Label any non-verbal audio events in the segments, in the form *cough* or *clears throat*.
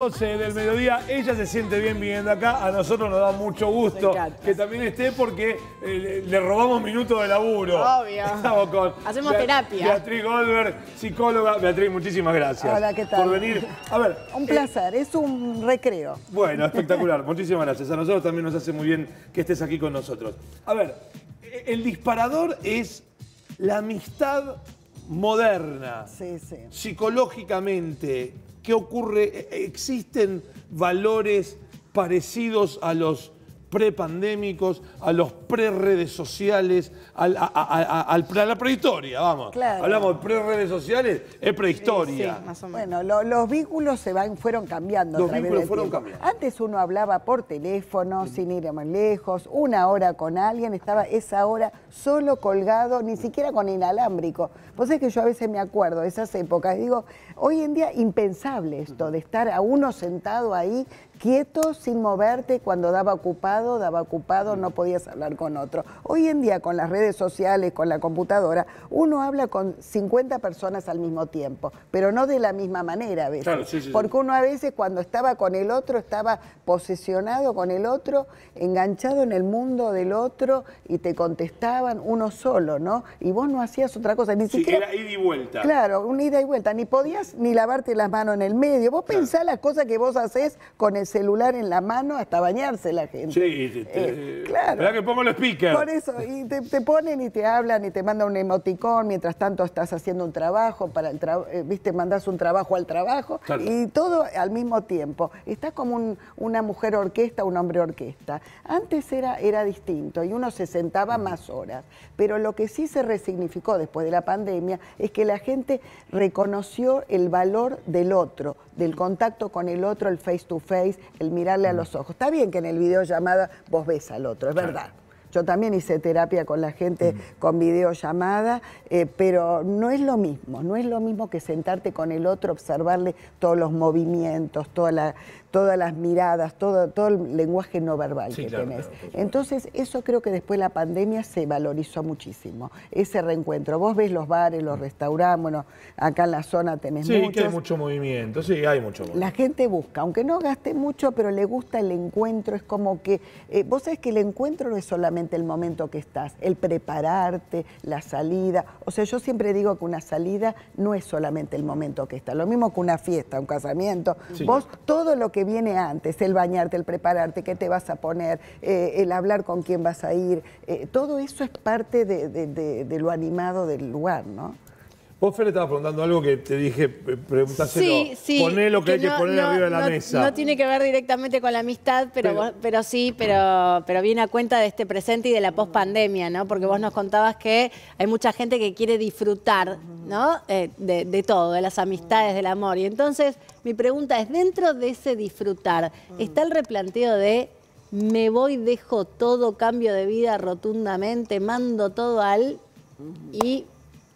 12 del mediodía, ella se siente bien viviendo acá, a nosotros nos da mucho gusto que también esté porque eh, le robamos minutos de laburo. Obvio. Estamos con Hacemos terapia. Beatriz Goldberg, psicóloga. Beatriz, muchísimas gracias. Por venir. A ver. Un eh, placer, es un recreo. Bueno, espectacular, muchísimas gracias. A nosotros también nos hace muy bien que estés aquí con nosotros. A ver, eh, el disparador es la amistad moderna. Sí, sí. Psicológicamente, ¿Qué ocurre? E-, e-, ¿Existen valores parecidos a los prepandémicos, a los pre-redes sociales, al, a, la prehistoria, vamos. Hablamos de pre-redes sociales, es prehistoria. Bueno, los vínculos se van, fueron cambiando. Los vínculos fueron cambiando. Antes uno hablaba por teléfono, sin ir a más lejos, una hora con alguien, estaba esa hora solo colgado, ni siquiera con inalámbrico. Vos es que yo a veces me acuerdo de esas épocas, digo, hoy en día impensable esto, de estar a uno sentado ahí, quieto, sin moverte, cuando daba ocupado, daba ocupado, no podías hablar con otro. Hoy en día con las redes sociales, con la computadora, uno habla con 50 personas al mismo tiempo, pero no de la misma manera a veces. porque uno a veces cuando estaba con el otro estaba posesionado con el otro, enganchado en el mundo del otro y te contestaban uno solo, ¿no? Y vos no hacías otra cosa, ni siquiera... Era ida y vuelta. Claro, un ida y vuelta, ni podías ni lavarte las manos en el medio. Vos pensás las cosas que vos haces con el celular en la mano hasta bañarse la gente. Sí, eh, claro. Por eso, y te, ponen y te hablan y te mandan un emoticón, mientras tanto estás haciendo un trabajo, para el eh, viste, mandas un trabajo al trabajo, y todo al mismo tiempo. Está como una mujer orquesta, un hombre orquesta. Antes era, era distinto y uno se sentaba más horas, pero lo que sí se resignificó después de la pandemia es que la gente reconoció el valor del otro, del contacto con el otro, el face to face, el mirarle a los ojos. Está bien que en el videollamada vos ves al otro, es verdad. Yo también hice terapia con la gente con videollamada, eh, pero no es lo mismo, no es lo mismo que sentarte con el otro, observarle todos los movimientos, todas las miradas, todo, el lenguaje no verbal que tenés. Entonces, eso creo que después de la pandemia se valorizó muchísimo, ese reencuentro. Vos ves los bares, los restaurantes, bueno, acá en la zona tenés muchos. Sí, que hay mucho movimiento, sí, hay mucho movimiento. La gente busca, aunque no gaste mucho, pero le gusta el encuentro, es como que, eh, vos sabés que el encuentro no es solamente el momento que estás, el prepararte, la salida. O sea, yo siempre digo que una salida no es solamente el momento que estás, lo mismo que una fiesta, un casamiento. Vos, todo lo que viene antes, el bañarte, el prepararte, qué te vas a poner, eh, el hablar con quién vas a ir, eh, todo eso es parte de lo animado del lugar, ¿no? Vos, Fer, le estabas preguntando algo que te dije, preguntáselo. Poné lo que, hay que poner arriba de la mesa. No tiene que ver directamente con la amistad, pero, sí, pero, pero viene a cuenta de este presente y de la pospandemia, ¿no? Porque vos nos contabas que hay mucha gente que quiere disfrutar, ¿no? Eh, de, de todo, de las amistades, del amor. Y entonces, mi pregunta es, dentro de ese disfrutar, ¿está el replanteo de me voy, dejo todo, cambio de vida rotundamente, mando todo al... y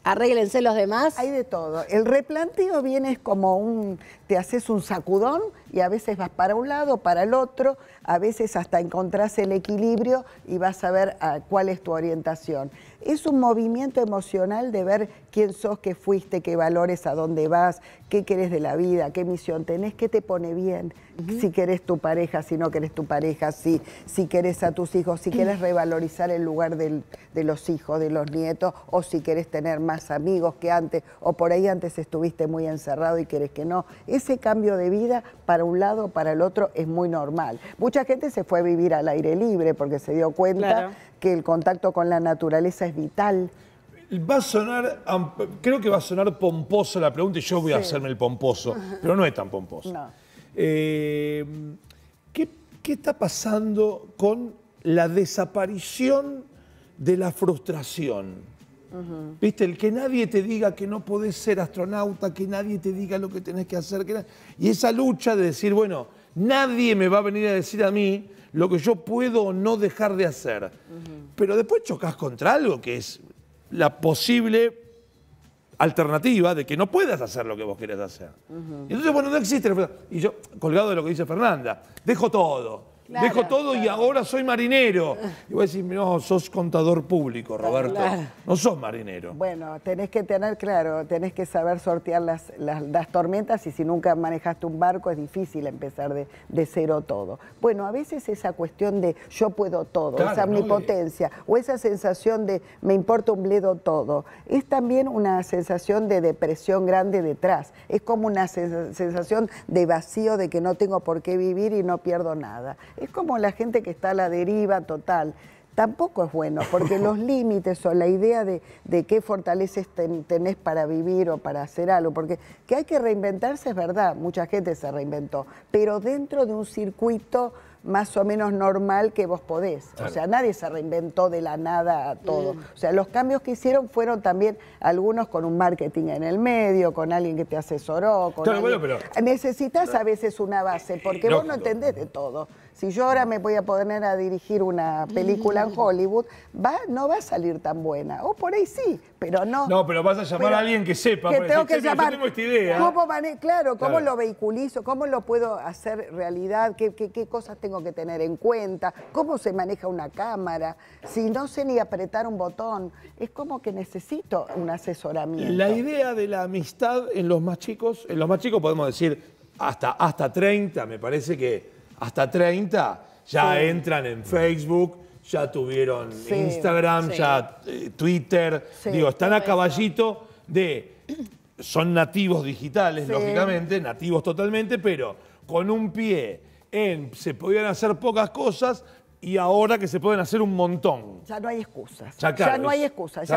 arréglense los demás. Hay de todo. El replanteo viene como un te haces un sacudón y a veces vas para un lado, para el otro, a veces hasta encontrás el equilibrio y vas a ver ah, cuál es tu orientación. Es un movimiento emocional de ver quién sos, qué fuiste, qué valores, a dónde vas, qué querés de la vida, qué misión tenés, qué te pone bien, si querés tu pareja, si no querés tu pareja, si, si querés a tus hijos, si querés *clears throat* revalorizar el lugar de los hijos, de los nietos, o si querés tener más amigos que antes, o por ahí antes estuviste muy encerrado y querés que no ese cambio de vida para un lado o para el otro es muy normal. Mucha gente se fue a vivir al aire libre porque se dio cuenta que el contacto con la naturaleza es vital. Va a sonar, creo que va a sonar pomposo la pregunta y yo voy a hacerme el pomposo, pero no es tan pomposo. Eh, ¿qué, ¿Qué está pasando con la desaparición de la frustración? ¿Viste? El que nadie te diga que no podés ser astronauta, que nadie te diga lo que tenés que hacer. y esa lucha de decir, bueno, nadie me va a venir a decir a mí lo que yo puedo o no dejar de hacer. Pero después chocas contra algo que es la posible alternativa de que no puedas hacer lo que vos querés hacer. Entonces, bueno, no existe. Y yo, colgado de lo que dice Fernanda, dejo todo Dejo todo y ahora soy marinero. Y voy a decir, no, sos contador público, Roberto. No sos marinero. Bueno, tenés que tener, claro, tenés que saber sortear las, tormentas y si nunca manejaste un barco es difícil empezar de, de, cero todo. Bueno, a veces esa cuestión de yo puedo todo, esa omnipotencia o esa sensación de me importa un bledo todo, es también una sensación de depresión grande detrás. Es como una sensación de vacío, de que no tengo por qué vivir y no pierdo nada. Es como la gente que está a la deriva total. Tampoco es bueno, porque *laughs* los límites o la idea de, qué fortaleces tenés para vivir o para hacer algo, porque que hay que reinventarse es verdad, mucha gente se reinventó, pero dentro de un circuito más o menos normal que vos podés. O sea, nadie se reinventó de la nada a todo. Mm. O sea, los cambios que hicieron fueron también algunos con un marketing en el medio, con alguien que te asesoró. Necesitas a veces una base, porque vos no entendés de todo. Si yo ahora me voy a poner a dirigir una película en mm. Hollywood, va, no va a salir tan buena. O por ahí sí, pero no. No, pero vas a llamar a alguien que sepa. Que tengo que llamar. claro, ¿cómo lo vehiculizo? ¿Cómo lo puedo hacer realidad? ¿Qué, qué cosas tengo que tener en cuenta, cómo se maneja una cámara, si no sé ni apretar un botón, es como que necesito un asesoramiento. La idea de la amistad en los más chicos, en los más chicos podemos decir hasta, hasta 30, me parece que hasta 30 ya entran en Facebook, ya tuvieron Instagram, ya eh, Twitter, digo, están a caballito de son nativos digitales, lógicamente, nativos totalmente, pero con un pie en se podían hacer pocas cosas y ahora que se pueden hacer un montón. Ya no hay excusas. Ya, no hay excusas.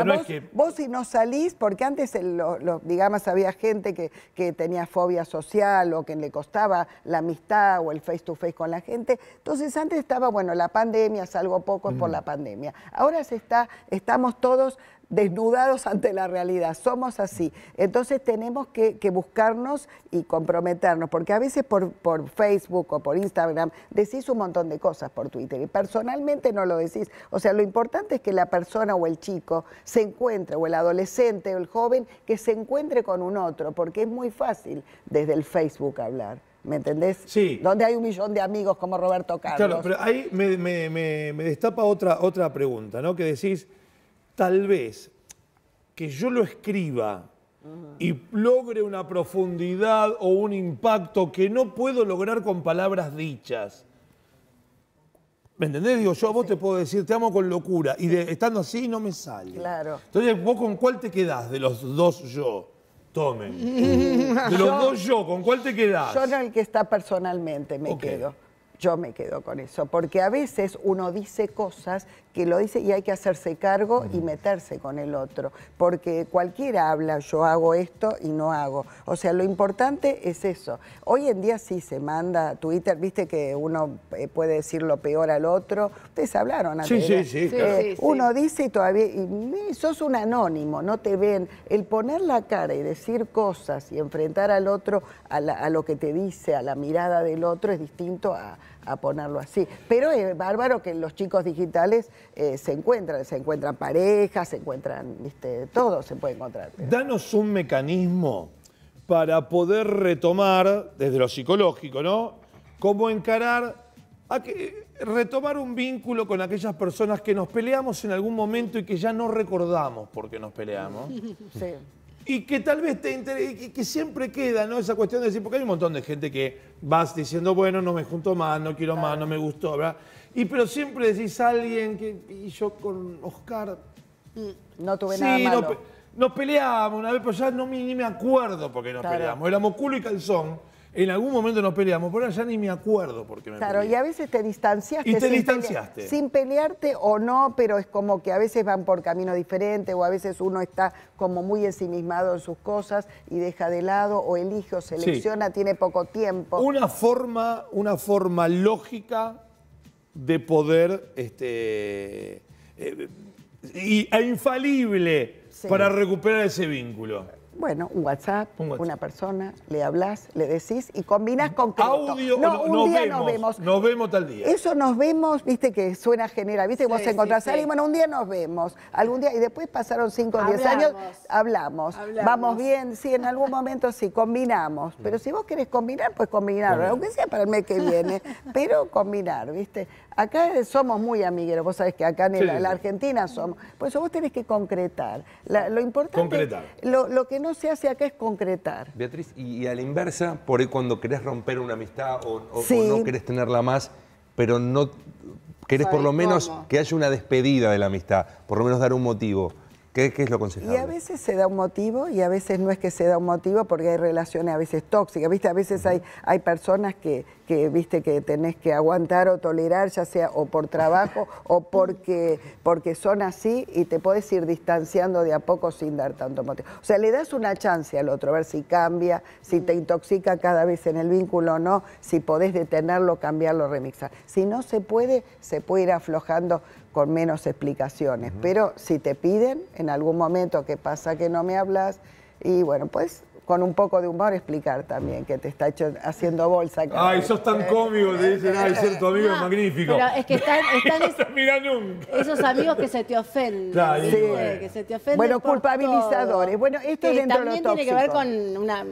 vos, si no salís, porque antes, lo, digamos, había gente que, tenía fobia social o que le costaba la amistad o el face to face con la gente. Entonces antes estaba, bueno, la pandemia, salgo poco por mm. la pandemia. Ahora se está, estamos todos desnudados ante la realidad, somos así. Entonces tenemos que, buscarnos y comprometernos, porque a veces por, por, Facebook o por Instagram decís un montón de cosas por Twitter y personalmente no lo decís. O sea, lo importante es que la persona o el chico se encuentre, o el adolescente o el joven, que se encuentre con un otro, porque es muy fácil desde el Facebook hablar. ¿Me entendés? Sí. Donde hay un millón de amigos como Roberto Carlos. Claro, pero ahí me, destapa otra, otra pregunta, ¿no? Que decís tal vez que yo lo escriba y logre una profundidad o un impacto que no puedo lograr con palabras dichas. ¿Me entendés? Digo, yo a vos te puedo decir, te amo con locura, y estando así no me sale. Claro. Entonces, ¿vos con cuál te quedás de los dos yo? Tomen. *laughs* De los dos yo, ¿con cuál te quedás? Yo en el que está personalmente me quedo. Yo me quedo con eso, porque a veces uno dice cosas que lo dice y hay que hacerse cargo y meterse con el otro, porque cualquiera habla, yo hago esto y no hago. O sea, lo importante es eso. Hoy en día sí se manda a Twitter, viste que uno eh, puede decir lo peor al otro. Ustedes hablaron antes. Sí, eh, sí, sí, Uno dice y todavía, y, sos un anónimo, no te ven. El poner la cara y decir cosas y enfrentar al otro a, lo que te dice, a la mirada del otro, es distinto a ponerlo así. Pero es bárbaro que los chicos digitales eh, se encuentran, se encuentran parejas, se encuentran, este, todo se puede encontrar. Danos un mecanismo para poder retomar, desde lo psicológico, ¿no? Cómo encarar, a que, retomar un vínculo con aquellas personas que nos peleamos en algún momento y que ya no recordamos por qué nos peleamos. *laughs* Sí. Y que tal vez te interesa, que siempre queda, ¿no? Esa cuestión de decir, porque hay un montón de gente que vas diciendo, bueno, no me junto más, no quiero más, no me gustó, ¿verdad? Y pero siempre decís a alguien que y yo con Oscar. Mm, no tuve nada malo. No, nos peleábamos una vez, pero ya no, ni me acuerdo porque qué nos peleábamos. peleamos. Éramos culo y calzón. En algún momento nos peleamos, pero ya ni me acuerdo por qué me Claro, y a veces te distanciaste. Y te distanciaste. sin pelearte o no, pero es como que a veces van por caminos diferentes o a veces uno está como muy ensimismado en sus cosas y deja de lado o elige o selecciona, tiene poco tiempo. Una forma, una forma lógica de poder este, eh, y, e infalible para recuperar ese vínculo. Bueno, un WhatsApp, una persona, le hablas, le decís y combinás con Audio, no, un día nos vemos. Nos vemos tal día. Eso nos vemos, viste que suena general, viste que vos encontrás a alguien, bueno, un día nos vemos, algún día, y después pasaron 5 o 10 años, hablamos, vamos bien, sí, en algún momento sí, combinamos, mm. pero si vos querés combinar, pues combinar, aunque sea para el mes que viene, *laughs* pero combinar, viste. Acá somos muy amigueros, vos sabés que acá en la, Argentina somos, por eso vos tenés que concretar. lo importante, concretar. Lo, lo que no no se hace qué es concretar. Beatriz, y, a la inversa, por ahí cuando querés romper una amistad o, no querés tenerla más, pero no querés por lo menos que haya una despedida de la amistad, por lo menos dar un motivo. ¿Qué, es lo aconsejable? Y a veces se da un motivo y a veces no es que se da un motivo porque hay relaciones a veces tóxicas, ¿viste? A veces hay, hay personas que, ¿viste? Que tenés que aguantar o tolerar, ya sea o por trabajo *laughs* o porque, porque son así y te podés ir distanciando de a poco sin dar tanto motivo. O sea, le das una chance al otro, a ver si cambia, si te intoxica cada vez en el vínculo o no, si podés detenerlo, cambiarlo, remixar. Si no se puede, se puede ir aflojando con menos explicaciones. Pero si te piden, en algún momento que pasa que no me hablas, y bueno, pues con un poco de humor explicar también que te está haciendo bolsa. Ay, sos tan eh, cómico, te dicen, ay, cierto eh, amigo es ah, magnífico. Pero es que están, *laughs* esos amigos que se te ofenden. sí. que se te ofenden bueno, culpabilizadores. Bueno, esto es dentro de lo también tiene que ver con una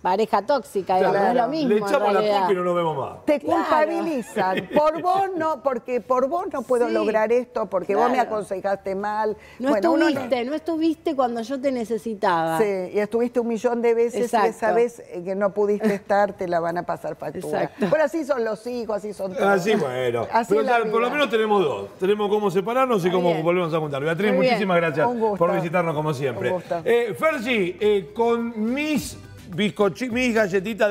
pareja tóxica, es lo mismo. Le echamos la culpa y no nos vemos más. Te culpabilizan. Por vos no, porque por vos no puedo lograr esto, porque vos me aconsejaste mal. No estuviste, no estuviste cuando yo te necesitaba. Sí, y estuviste un millón de veces que sabes eh, que no pudiste *laughs* estar, te la van a pasar factura. Pero así son los hijos, así son todos. Así bueno. por lo menos tenemos dos. Tenemos cómo separarnos y cómo volvemos a juntar. Beatriz, muchísimas gracias por visitarnos como siempre. Eh, Fergie, eh, con mis, mis galletitas